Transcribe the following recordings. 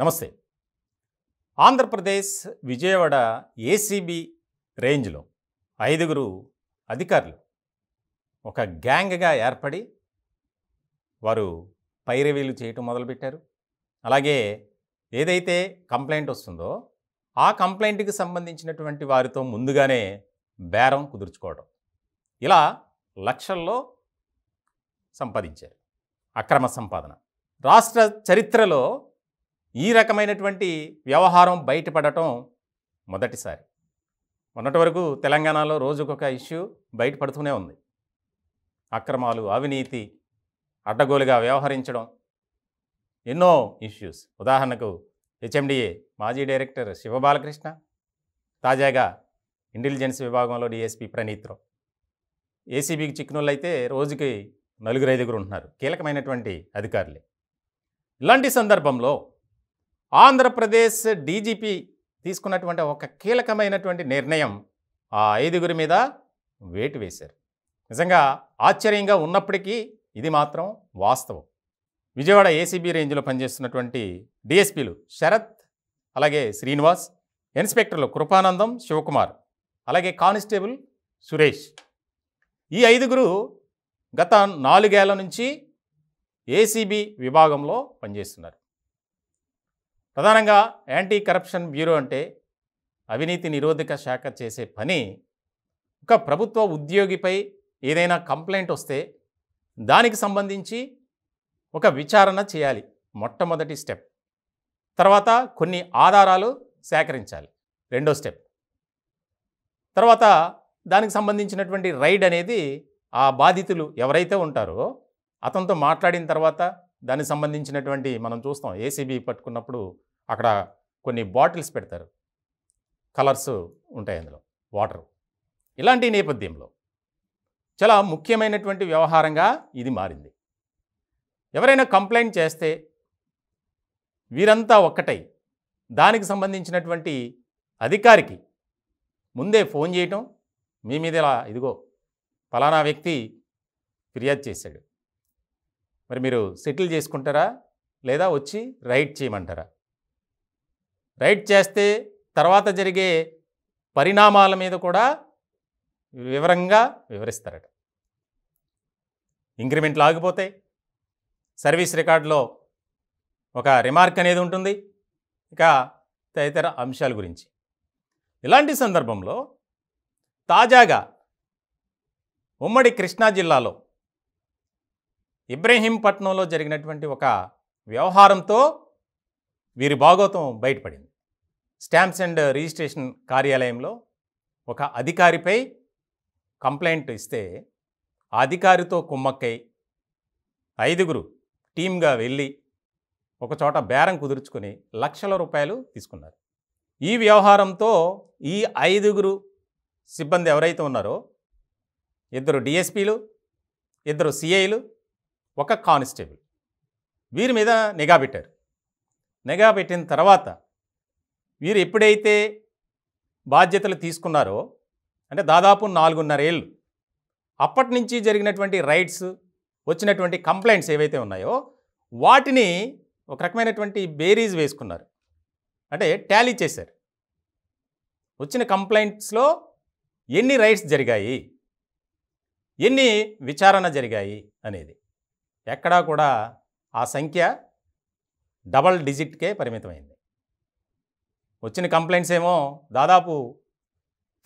నమస్తే ఆంధ్రప్రదేశ్ విజయవాడ ఏసీబీ రేంజ్లో ఐదుగురు అధికారులు ఒక గ్యాంగ్గా ఏర్పడి వారు పైరవీలు చేయటం మొదలుపెట్టారు అలాగే ఏదైతే కంప్లైంట్ వస్తుందో ఆ కంప్లైంట్కి సంబంధించినటువంటి వారితో ముందుగానే బేరం కుదుర్చుకోవడం ఇలా లక్షల్లో సంపాదించారు అక్రమ సంపాదన రాష్ట్ర చరిత్రలో ఈ రకమైనటువంటి వ్యవహారం బయటపడటం మొదటిసారి మొన్నటి వరకు తెలంగాణలో రోజుకొక ఇష్యూ బయటపడుతూనే ఉంది అక్రమాలు అవినీతి అడ్డగోలుగా వ్యవహరించడం ఎన్నో ఇష్యూస్ ఉదాహరణకు హెచ్ఎండిఏ మాజీ డైరెక్టర్ శివబాలకృష్ణ తాజాగా ఇంటెలిజెన్స్ విభాగంలో డిఎస్పీ ప్రణీత్రం ఏసీబీకి చిక్కునోళ్ళైతే రోజుకి నలుగురు ఐదుగురు ఉంటున్నారు కీలకమైనటువంటి అధికారులే ఇలాంటి సందర్భంలో ఆంధ్రప్రదేశ్ డీజీపీ తీసుకున్నటువంటి ఒక కీలకమైనటువంటి నిర్ణయం ఆ ఐదుగురి మీద వేటు వేశారు నిజంగా ఆశ్చర్యంగా ఉన్నప్పటికీ ఇది మాత్రం వాస్తవం విజయవాడ ఏసీబీ రేంజ్లో పనిచేస్తున్నటువంటి డిఎస్పీలు శరత్ అలాగే శ్రీనివాస్ ఇన్స్పెక్టర్లు కృపానందం శివకుమార్ అలాగే కానిస్టేబుల్ సురేష్ ఈ ఐదుగురు గత నాలుగేళ్ల నుంచి ఏసీబీ విభాగంలో పనిచేస్తున్నారు ప్రధానంగా యాంటీ కరప్షన్ బ్యూరో అంటే అవినీతి నిరోధక శాఖ చేసే పని ఒక ప్రభుత్వ ఉద్యోగిపై ఏదైనా కంప్లైంట్ వస్తే దానికి సంబంధించి ఒక విచారణ చేయాలి మొట్టమొదటి స్టెప్ తర్వాత కొన్ని ఆధారాలు సేకరించాలి రెండో స్టెప్ తర్వాత దానికి సంబంధించినటువంటి రైడ్ అనేది ఆ బాధితులు ఎవరైతే ఉంటారో అతనితో మాట్లాడిన తర్వాత దానికి సంబంధించినటువంటి మనం చూస్తాం ఏసీబీ పట్టుకున్నప్పుడు అక్కడ కొన్ని బాటిల్స్ పెడతారు కలర్స్ ఉంటాయి అందులో వాటర్ ఇలాంటి నేపథ్యంలో చాలా ముఖ్యమైనటువంటి వ్యవహారంగా ఇది మారింది ఎవరైనా కంప్లైంట్ చేస్తే వీరంతా ఒక్కటై దానికి సంబంధించినటువంటి అధికారికి ముందే ఫోన్ చేయటం మీ మీద ఇలా ఇదిగో ఫలానా వ్యక్తి ఫిర్యాదు చేశాడు మరి మీరు సెటిల్ చేసుకుంటారా లేదా వచ్చి రైట్ చేయమంటారా రైట్ చేస్తే తర్వాత జరిగే పరిణామాల మీద కూడా వివరంగా వివరిస్తారట ఇంక్రిమెంట్లు ఆగిపోతాయి సర్వీస్ రికార్డులో ఒక రిమార్క్ అనేది ఉంటుంది ఇక తదితర అంశాల గురించి ఇలాంటి సందర్భంలో తాజాగా ఉమ్మడి కృష్ణా జిల్లాలో ఇబ్రహీంపట్నంలో జరిగినటువంటి ఒక వ్యవహారంతో వీరి భాగోతం బయటపడింది స్టాంప్స్ అండ్ రిజిస్ట్రేషన్ కార్యాలయంలో ఒక అధికారిపై కంప్లైంట్ ఇస్తే ఆ అధికారితో కుమ్మక్కై ఐదుగురు టీమ్గా వెళ్ళి ఒకచోట బేరం కుదుర్చుకొని లక్షల రూపాయలు తీసుకున్నారు ఈ వ్యవహారంతో ఈ ఐదుగురు సిబ్బంది ఎవరైతే ఉన్నారో ఇద్దరు డిఎస్పీలు ఇద్దరు సిఐలు ఒక కానిస్టేబుల్ వీరి మీద నిఘా పెట్టారు నిఘా పెట్టిన తర్వాత వీరు ఎప్పుడైతే బాధ్యతలు తీసుకున్నారో అంటే దాదాపు నాలుగున్నరేళ్ళు అప్పటి నుంచి జరిగినటువంటి రైట్స్ వచ్చినటువంటి కంప్లైంట్స్ ఏవైతే ఉన్నాయో వాటిని ఒక రకమైనటువంటి బేరీజ్ వేసుకున్నారు అంటే ట్యాలీ చేశారు వచ్చిన కంప్లైంట్స్లో ఎన్ని రైట్స్ జరిగాయి ఎన్ని విచారణ జరిగాయి అనేది ఎక్కడా కూడా ఆ సంఖ్య డబల్ డిజిట్కే పరిమితమైంది వచ్చిన కంప్లైంట్స్ ఏమో దాదాపు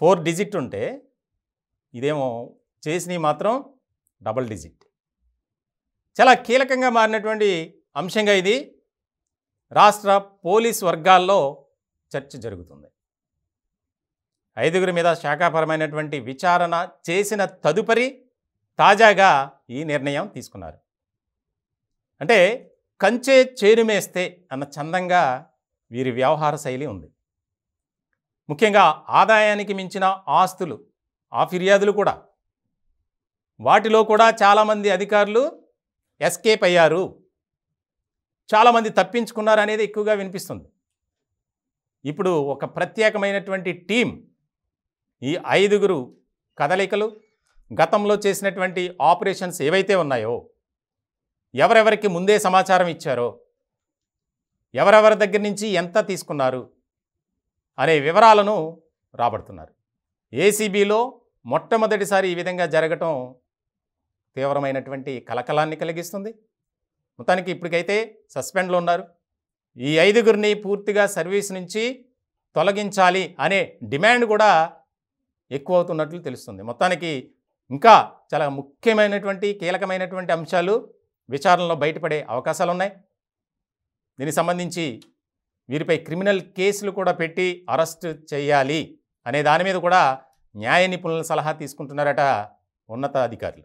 ఫోర్ డిజిట్ ఉంటే ఇదేమో చేసినవి మాత్రం డబల్ డిజిట్ చాలా కీలకంగా మారినటువంటి అంశంగా ఇది రాష్ట్ర పోలీస్ వర్గాల్లో చర్చ జరుగుతుంది ఐదుగురి మీద శాఖాపరమైనటువంటి విచారణ చేసిన తదుపరి తాజాగా ఈ నిర్ణయం తీసుకున్నారు అంటే కంచే చేరుమేస్తే అన్న చందంగా వీరి వ్యవహార శైలి ఉంది ముఖ్యంగా ఆదాయానికి మించిన ఆస్తులు ఆ ఫిర్యాదులు కూడా వాటిలో కూడా చాలామంది అధికారులు ఎస్కేప్ అయ్యారు చాలామంది తప్పించుకున్నారు అనేది ఎక్కువగా వినిపిస్తుంది ఇప్పుడు ఒక ప్రత్యేకమైనటువంటి టీం ఈ ఐదుగురు కదలికలు గతంలో చేసినటువంటి ఆపరేషన్స్ ఏవైతే ఉన్నాయో ఎవరెవరికి ముందే సమాచారం ఇచ్చారో ఎవరెవరి దగ్గర నుంచి ఎంత తీసుకున్నారు అనే వివరాలను రాబడుతున్నారు ఏసీబీలో మొట్టమొదటిసారి ఈ విధంగా జరగటం తీవ్రమైనటువంటి కలకలాన్ని కలిగిస్తుంది మొత్తానికి ఇప్పటికైతే సస్పెండ్లో ఉన్నారు ఈ ఐదుగురిని పూర్తిగా సర్వీస్ నుంచి తొలగించాలి అనే డిమాండ్ కూడా ఎక్కువ అవుతున్నట్లు తెలుస్తుంది మొత్తానికి ఇంకా చాలా ముఖ్యమైనటువంటి కీలకమైనటువంటి అంశాలు విచారణలో బయటపడే అవకాశాలు ఉన్నాయి దీనికి సంబంధించి వీరిపై క్రిమినల్ కేసులు కూడా పెట్టి అరెస్ట్ చేయాలి అనే దాని మీద కూడా న్యాయ నిపుణుల సలహా తీసుకుంటున్నారట ఉన్నతాధికారులు